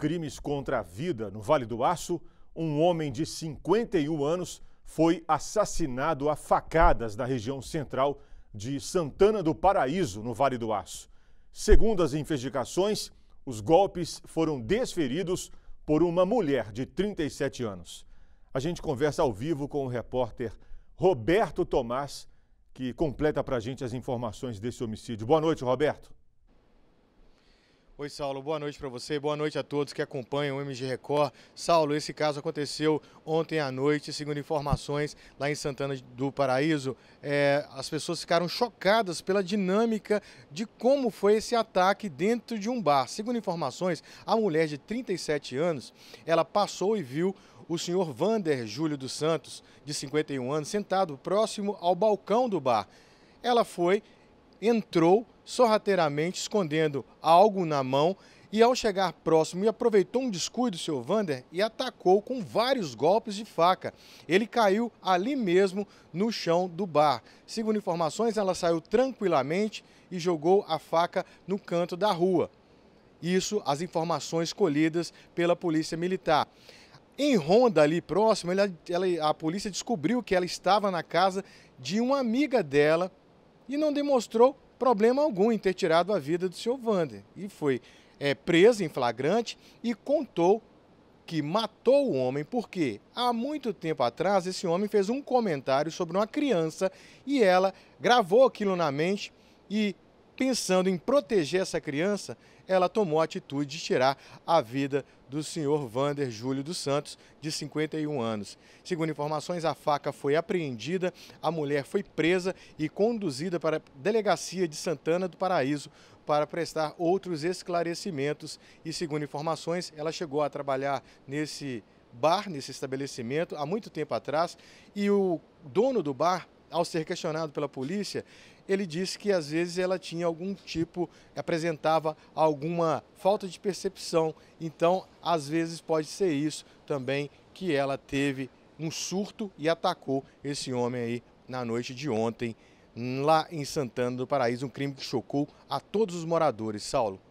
crimes contra a vida no Vale do Aço, um homem de 51 anos foi assassinado a facadas na região central de Santana do Paraíso, no Vale do Aço. Segundo as investigações, os golpes foram desferidos por uma mulher de 37 anos. A gente conversa ao vivo com o repórter Roberto Tomás, que completa para a gente as informações desse homicídio. Boa noite, Roberto. Oi, Saulo, boa noite para você, boa noite a todos que acompanham o MG Record. Saulo, esse caso aconteceu ontem à noite, segundo informações lá em Santana do Paraíso. É, as pessoas ficaram chocadas pela dinâmica de como foi esse ataque dentro de um bar. Segundo informações, a mulher de 37 anos, ela passou e viu o senhor Vander Júlio dos Santos, de 51 anos, sentado próximo ao balcão do bar. Ela foi entrou sorrateiramente, escondendo algo na mão e ao chegar próximo e aproveitou um descuido do seu Vander e atacou com vários golpes de faca. Ele caiu ali mesmo no chão do bar. Segundo informações, ela saiu tranquilamente e jogou a faca no canto da rua. Isso as informações colhidas pela Polícia Militar. Em Ronda, ali próximo, ela, ela, a polícia descobriu que ela estava na casa de uma amiga dela e não demonstrou problema algum em ter tirado a vida do seu Vander. E foi é, preso em flagrante e contou que matou o homem porque há muito tempo atrás esse homem fez um comentário sobre uma criança e ela gravou aquilo na mente e pensando em proteger essa criança, ela tomou a atitude de tirar a vida do senhor Vander Júlio dos Santos, de 51 anos. Segundo informações, a faca foi apreendida, a mulher foi presa e conduzida para a delegacia de Santana do Paraíso para prestar outros esclarecimentos. E segundo informações, ela chegou a trabalhar nesse bar, nesse estabelecimento, há muito tempo atrás, e o dono do bar ao ser questionado pela polícia, ele disse que às vezes ela tinha algum tipo, apresentava alguma falta de percepção. Então, às vezes pode ser isso também que ela teve um surto e atacou esse homem aí na noite de ontem lá em Santana do Paraíso, um crime que chocou a todos os moradores, Saulo.